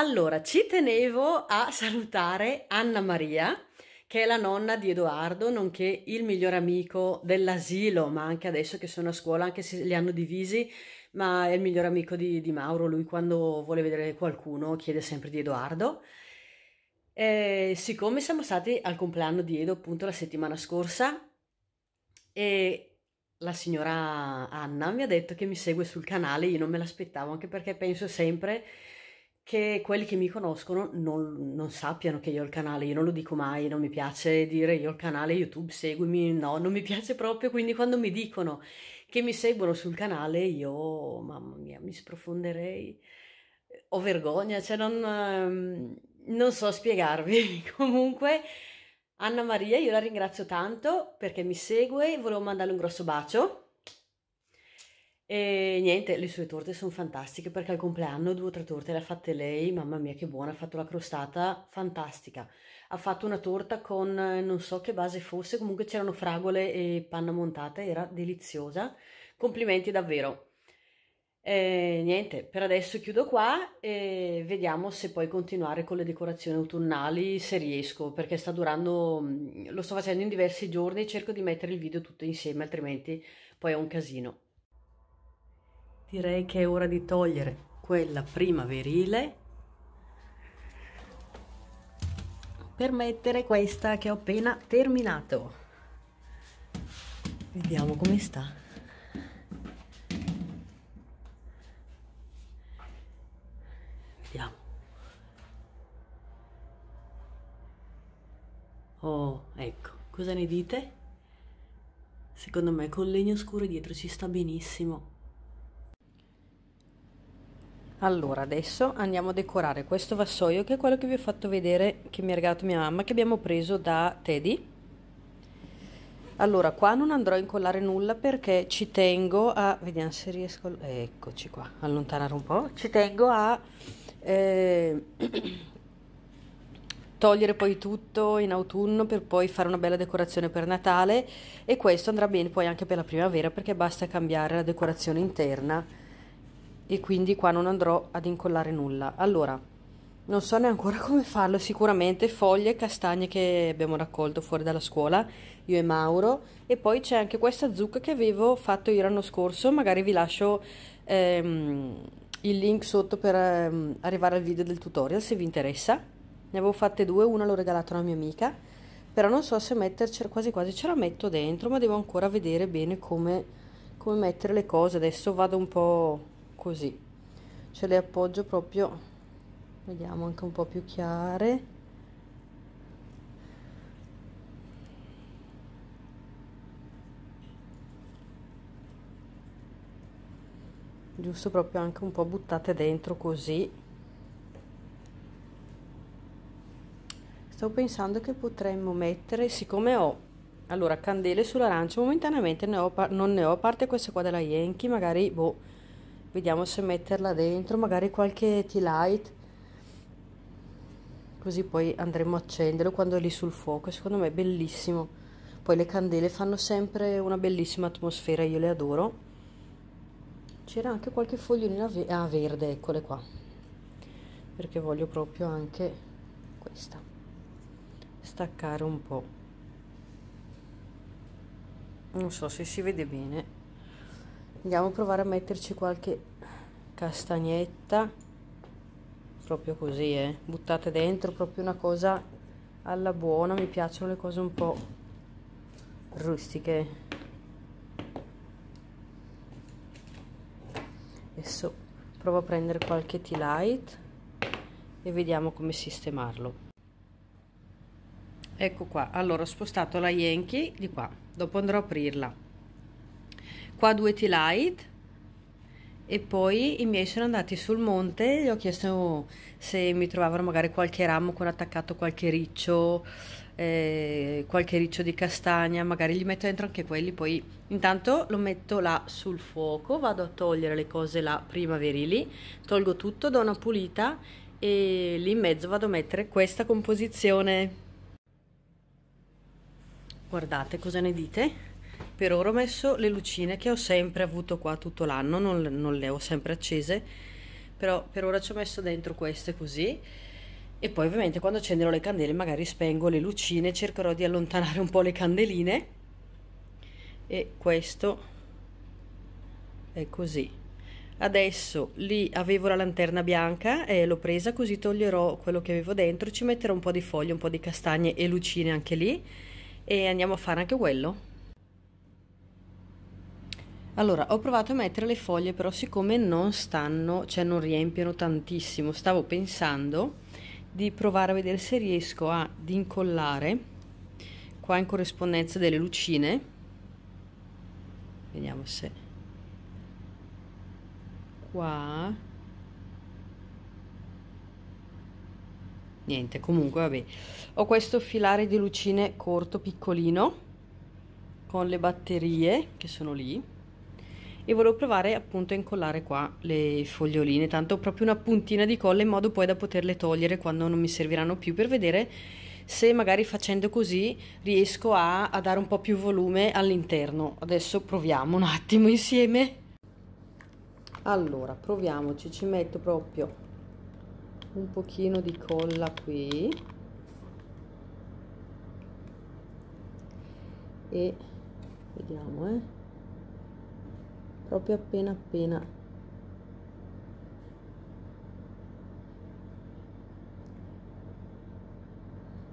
Allora, ci tenevo a salutare Anna Maria, che è la nonna di Edoardo, nonché il miglior amico dell'asilo, ma anche adesso che sono a scuola, anche se li hanno divisi, ma è il miglior amico di, di Mauro, lui quando vuole vedere qualcuno chiede sempre di Edoardo. E siccome siamo stati al compleanno di Edo appunto la settimana scorsa e la signora Anna mi ha detto che mi segue sul canale, io non me l'aspettavo anche perché penso sempre che quelli che mi conoscono non, non, sappiano che io ho il canale, io non lo dico mai, non mi piace dire io ho il canale YouTube, seguimi, no, non mi piace proprio, quindi quando mi dicono che mi seguono sul canale io, mamma mia, mi sprofonderei, ho vergogna, cioè non, ehm, non so spiegarvi, comunque Anna Maria io la ringrazio tanto perché mi segue, volevo mandarle un grosso bacio e niente, le sue torte sono fantastiche perché al compleanno due o tre torte le ha fatte lei, mamma mia che buona, ha fatto la crostata fantastica. Ha fatto una torta con eh, non so che base fosse, comunque c'erano fragole e panna montata, era deliziosa. Complimenti davvero. E niente, per adesso chiudo qua e vediamo se poi continuare con le decorazioni autunnali, se riesco, perché sta durando, mm, lo sto facendo in diversi giorni, cerco di mettere il video tutto insieme, altrimenti poi è un casino direi che è ora di togliere quella primaverile per mettere questa che ho appena terminato vediamo come sta vediamo oh ecco cosa ne dite secondo me col legno scuro dietro ci sta benissimo allora, adesso andiamo a decorare questo vassoio che è quello che vi ho fatto vedere che mi ha regalato mia mamma, che abbiamo preso da Teddy. Allora, qua non andrò a incollare nulla perché ci tengo a... Vediamo se riesco... Eccoci qua, allontanare un po'. Ci tengo a eh, togliere poi tutto in autunno per poi fare una bella decorazione per Natale e questo andrà bene poi anche per la primavera perché basta cambiare la decorazione interna e quindi qua non andrò ad incollare nulla. Allora, non so neanche come farlo, sicuramente foglie e castagne che abbiamo raccolto fuori dalla scuola, io e Mauro, e poi c'è anche questa zucca che avevo fatto io l'anno scorso, magari vi lascio ehm, il link sotto per ehm, arrivare al video del tutorial se vi interessa. Ne avevo fatte due, una l'ho regalata a una mia amica, però non so se mettercela quasi quasi ce la metto dentro, ma devo ancora vedere bene come, come mettere le cose, adesso vado un po' così ce le appoggio proprio vediamo anche un po' più chiare giusto proprio anche un po' buttate dentro così sto pensando che potremmo mettere siccome ho allora candele sull'arancia momentaneamente ne ho, non ne ho a parte queste qua della Yankee magari boh vediamo se metterla dentro magari qualche tea light così poi andremo a accenderlo quando è lì sul fuoco secondo me è bellissimo poi le candele fanno sempre una bellissima atmosfera io le adoro c'era anche qualche fogliolina ve ah, verde eccole qua perché voglio proprio anche questa staccare un po' non so se si vede bene andiamo a provare a metterci qualche castagnetta proprio così eh. buttate dentro proprio una cosa alla buona mi piacciono le cose un po' rustiche adesso provo a prendere qualche tea light e vediamo come sistemarlo ecco qua allora ho spostato la Yankee di qua dopo andrò a aprirla qua due T-Light e poi i miei sono andati sul monte gli ho chiesto se mi trovavano magari qualche ramo con attaccato qualche riccio eh, qualche riccio di castagna magari gli metto dentro anche quelli poi intanto lo metto là sul fuoco vado a togliere le cose là primaverili tolgo tutto do una pulita e lì in mezzo vado a mettere questa composizione guardate cosa ne dite per ora ho messo le lucine che ho sempre avuto qua tutto l'anno, non, non, le ho sempre accese, però per ora ci ho messo dentro queste così e poi ovviamente quando accenderò le candele magari spengo le lucine, cercherò di allontanare un po' le candeline e questo è così. Adesso lì avevo la lanterna bianca e l'ho presa così toglierò quello che avevo dentro, ci metterò un po' di foglie, un po' di castagne e lucine anche lì e andiamo a fare anche quello. Allora, ho provato a mettere le foglie, però siccome non stanno, cioè non riempiono tantissimo, stavo pensando di provare a vedere se riesco ad incollare qua in corrispondenza delle lucine. Vediamo se qua niente, comunque vabbè. Ho questo filare di lucine corto piccolino con le batterie che sono lì e volevo provare appunto a incollare qua le foglioline, tanto proprio una puntina di colla in modo poi da poterle togliere quando non mi serviranno più per vedere se magari facendo così riesco a, a dare un po' più volume all'interno. Adesso proviamo un attimo insieme. Allora, proviamoci, ci metto proprio un pochino di colla qui e vediamo eh proprio appena appena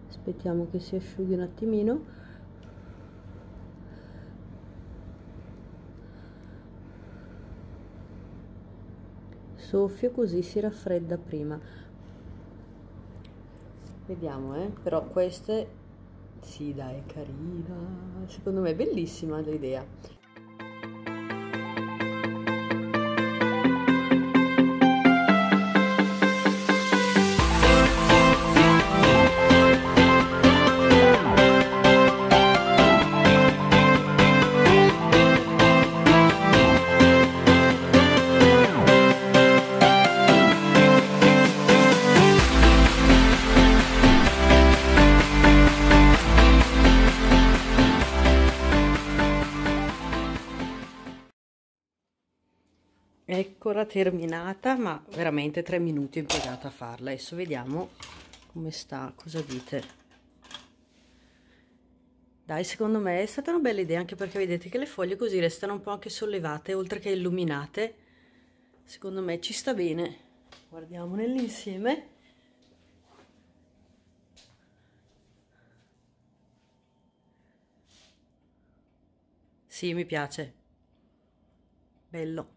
aspettiamo che si asciughi un attimino soffio così si raffredda prima vediamo eh però queste sì dai carina secondo me è bellissima l'idea terminata ma veramente tre minuti ho impiegato a farla adesso vediamo come sta cosa dite dai, secondo me è stata una bella idea anche perché vedete che le foglie così restano un po' anche sollevate, oltre che illuminate. Secondo me ci sta bene. Guardiamo nell'insieme. Sì, mi piace. Bello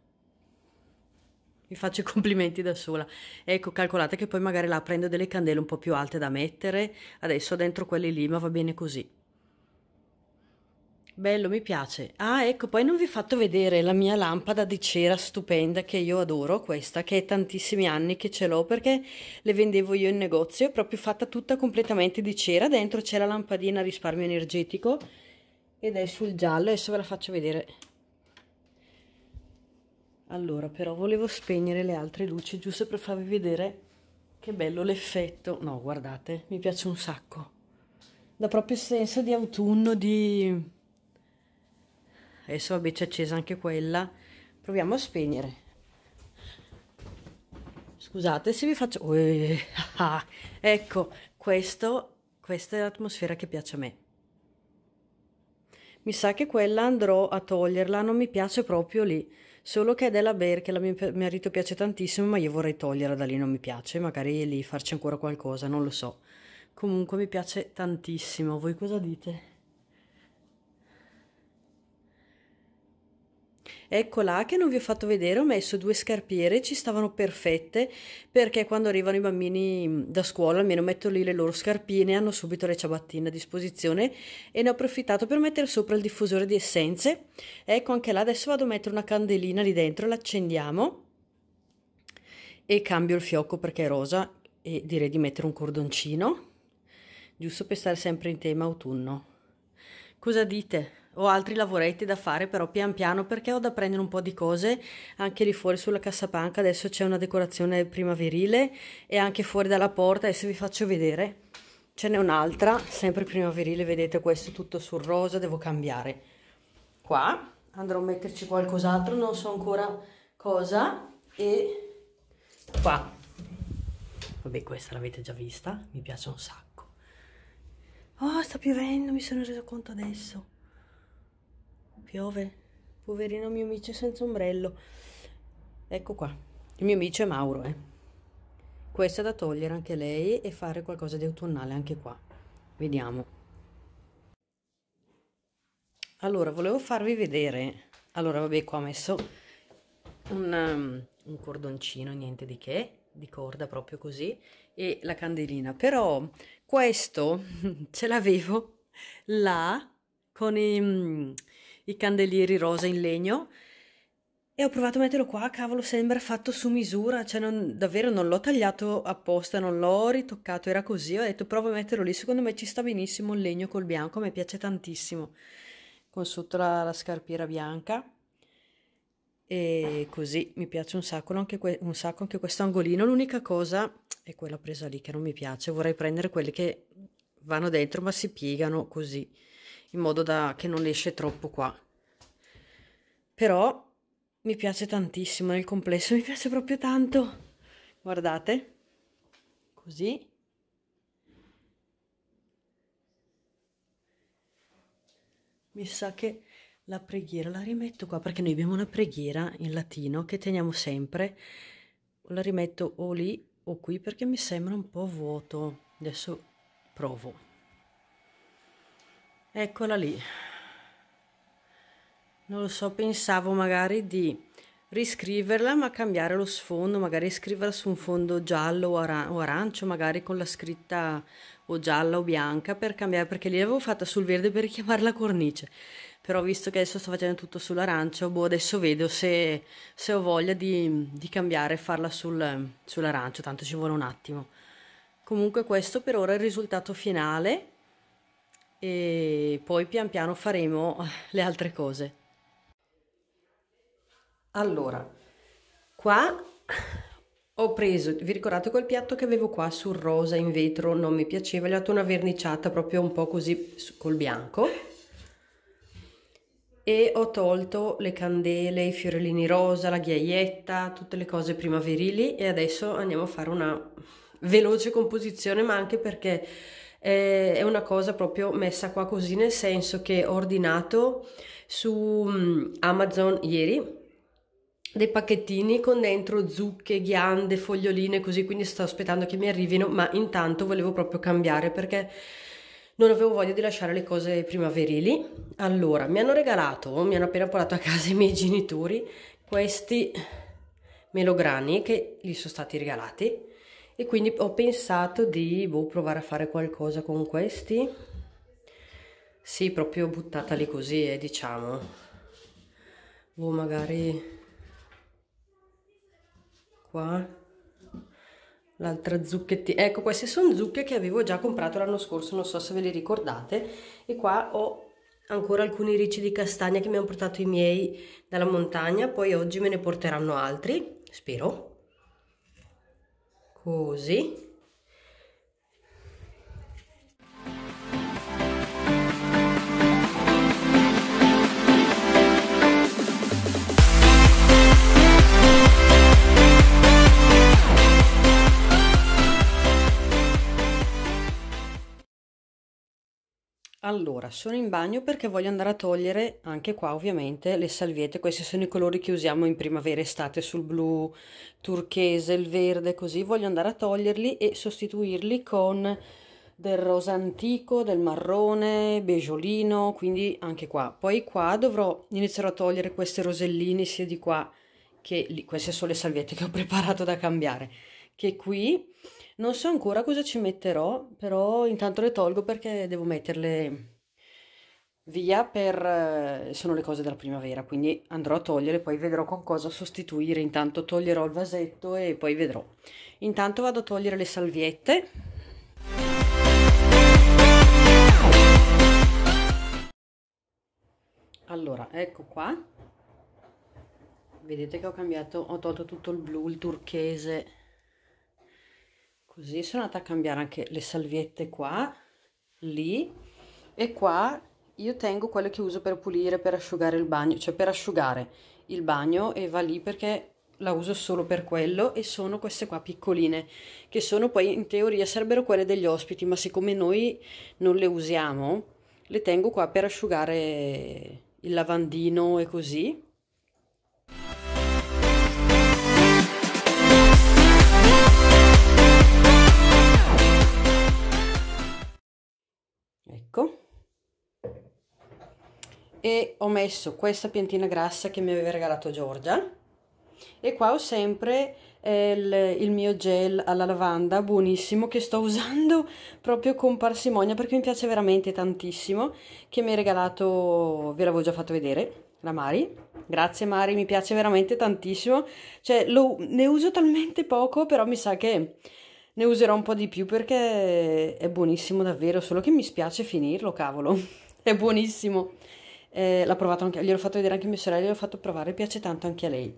mi faccio i complimenti da sola. Ecco, calcolate che poi magari la prendo delle candele un po' più alte da mettere, adesso dentro quelle lì, ma va bene così. Bello, mi piace. Ah, ecco, poi non vi ho fatto vedere la mia lampada di cera stupenda che io adoro, questa, che è tantissimi anni che ce l'ho perché le vendevo io in negozio, è proprio fatta tutta completamente di cera, dentro c'è la lampadina risparmio energetico ed è sul giallo, adesso ve la faccio vedere allora però volevo spegnere le altre luci giusto per farvi vedere che bello l'effetto no guardate mi piace un sacco dà proprio senso di autunno di adesso vabbè c'è accesa anche quella proviamo a spegnere scusate se vi faccio Uè, ah, ecco questo questa è l'atmosfera che piace a me mi sa che quella andrò a toglierla non mi piace proprio lì solo che è della Bear che a mio marito piace tantissimo, ma io vorrei toglierla da lì, non mi piace, magari lì farci ancora qualcosa, non lo so. Comunque mi piace tantissimo, voi cosa dite? Eccola che non vi ho fatto vedere, ho messo due scarpiere, ci stavano perfette perché quando arrivano i bambini mm, da scuola almeno metto lì le loro scarpine, hanno subito le ciabattine a disposizione e ne ho approfittato per mettere sopra il diffusore di essenze. Ecco anche là, adesso vado a mettere una candelina lì dentro, l'accendiamo e cambio il fiocco perché è rosa e direi di mettere un cordoncino, giusto per stare sempre in tema autunno. Cosa dite? Ho altri lavoretti da fare però pian piano perché ho da prendere un po' di cose anche lì fuori sulla cassapanca. Adesso c'è una decorazione primaverile e anche fuori dalla porta. Adesso vi faccio vedere. Ce n'è un'altra, sempre primaverile, vedete questo tutto sul rosa, devo cambiare. Qua andrò a metterci qualcos'altro, non so ancora cosa. E qua. Vabbè, questa l'avete già vista, mi piace un sacco. Oh, sta piovendo, mi sono reso conto adesso piove. Poverino mio amico senza ombrello. Ecco qua. Il mio amico è Mauro, eh. Questa è da togliere anche lei e fare qualcosa di autunnale anche qua. Vediamo. Allora, volevo farvi vedere. Allora, vabbè, qua ho messo un, um, un cordoncino, niente di che, di corda proprio così, e la candelina. Però questo ce l'avevo là con i mm, i candelieri rosa in legno e ho provato a metterlo qua, cavolo, sembra fatto su misura, cioè non, davvero non l'ho tagliato apposta, non l'ho ritoccato, era così, ho detto provo a metterlo lì, secondo me ci sta benissimo il legno col bianco, a me piace tantissimo, con sotto la, la scarpiera bianca e così mi piace un sacco, anche, que- un sacco anche questo angolino, l'unica cosa è quella presa lì che non mi piace, vorrei prendere quelli che vanno dentro ma si piegano così in modo da che non esce troppo qua. Però mi piace tantissimo nel complesso, mi piace proprio tanto. Guardate, così. Mi sa che la preghiera la rimetto qua perché noi abbiamo una preghiera in latino che teniamo sempre. La rimetto o lì o qui perché mi sembra un po' vuoto. Adesso provo eccola lì non lo so pensavo magari di riscriverla ma cambiare lo sfondo magari scriverla su un fondo giallo o, aran o, arancio magari con la scritta o gialla o bianca per cambiare perché lì l'avevo fatta sul verde per richiamare la cornice però visto che adesso sto facendo tutto sull'arancio boh adesso vedo se, se ho voglia di, di cambiare e farla sul, sull'arancio tanto ci vuole un attimo comunque questo per ora è il risultato finale e poi pian piano faremo le altre cose. Allora, qua ho preso, vi ricordate quel piatto che avevo qua sul rosa in vetro, non mi piaceva, gli ho dato una verniciata proprio un po' così col bianco e ho tolto le candele, i fiorellini rosa, la ghiaietta, tutte le cose primaverili e adesso andiamo a fare una veloce composizione ma anche perché eh, è una cosa proprio messa qua così, nel senso che ho ordinato su mm, Amazon ieri dei pacchettini con dentro zucche, ghiande, foglioline così, quindi sto aspettando che mi arrivino, ma intanto volevo proprio cambiare perché non avevo voglia di lasciare le cose primaverili. Allora, mi hanno regalato, mi hanno appena portato a casa i miei genitori questi melograni che gli sono stati regalati e quindi ho pensato di boh, provare a fare qualcosa con questi sì proprio buttateli così eh, diciamo boh magari qua l'altra zucchettina ecco queste sono zucche che avevo già comprato l'anno scorso non so se ve le ricordate e qua ho ancora alcuni ricci di castagna che mi hanno portato i miei dalla montagna poi oggi me ne porteranno altri spero così Allora, sono in bagno perché voglio andare a togliere anche qua ovviamente le salviette, questi sono i colori che usiamo in primavera estate sul blu, turchese, il verde, così voglio andare a toglierli e sostituirli con del rosa antico, del marrone, beigeolino, quindi anche qua. Poi qua dovrò iniziare a togliere queste roselline sia di qua che lì, queste sono le salviette che ho preparato da cambiare, che qui non so ancora cosa ci metterò, però intanto le tolgo perché devo metterle via per... Eh, sono le cose della primavera, quindi andrò a togliere, poi vedrò con cosa sostituire. Intanto toglierò il vasetto e poi vedrò. Intanto vado a togliere le salviette. Allora, ecco qua. Vedete che ho cambiato, ho tolto tutto il blu, il turchese così sono andata a cambiare anche le salviette qua lì e qua io tengo quelle che uso per pulire per asciugare il bagno cioè per asciugare il bagno e va lì perché la uso solo per quello e sono queste qua piccoline che sono poi in teoria sarebbero quelle degli ospiti ma siccome noi non le usiamo le tengo qua per asciugare il lavandino e così e ho messo questa piantina grassa che mi aveva regalato Giorgia e qua ho sempre eh, il, il, mio gel alla lavanda buonissimo che sto usando proprio con parsimonia perché mi piace veramente tantissimo che mi ha regalato ve l'avevo già fatto vedere la Mari grazie Mari mi piace veramente tantissimo cioè lo, ne uso talmente poco però mi sa che ne userò un po' di più perché è buonissimo davvero solo che mi spiace finirlo cavolo è buonissimo eh, l'ha provato anche, gliel'ho fatto vedere anche mia sorella, gliel'ho fatto provare, piace tanto anche a lei.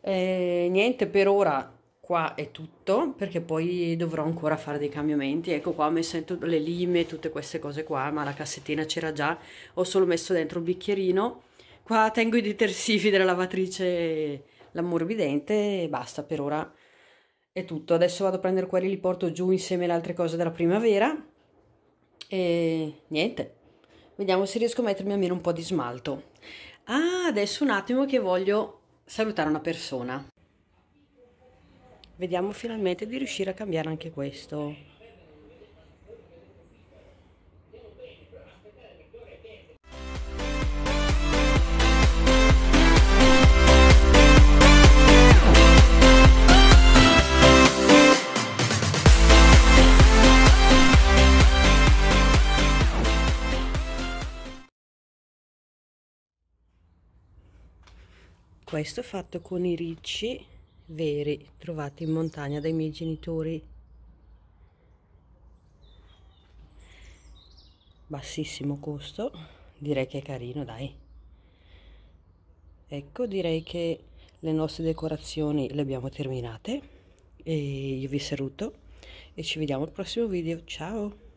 Eh, niente, per ora qua è tutto, perché poi dovrò ancora fare dei cambiamenti, ecco qua ho messo le lime, tutte queste cose qua, ma la cassettina c'era già, ho solo messo dentro un bicchierino, qua tengo i detersivi della lavatrice, l'ammorbidente e basta, per ora è tutto. Adesso vado a prendere quelli, li porto giù insieme alle altre cose della primavera e niente. Vediamo se riesco a mettermi almeno un po' di smalto. Ah, adesso un attimo che voglio salutare una persona. Vediamo finalmente di riuscire a cambiare anche questo. questo fatto con i ricci veri trovati in montagna dai miei genitori bassissimo costo direi che è carino dai ecco direi che le nostre decorazioni le abbiamo terminate e io vi saluto e ci vediamo al prossimo video ciao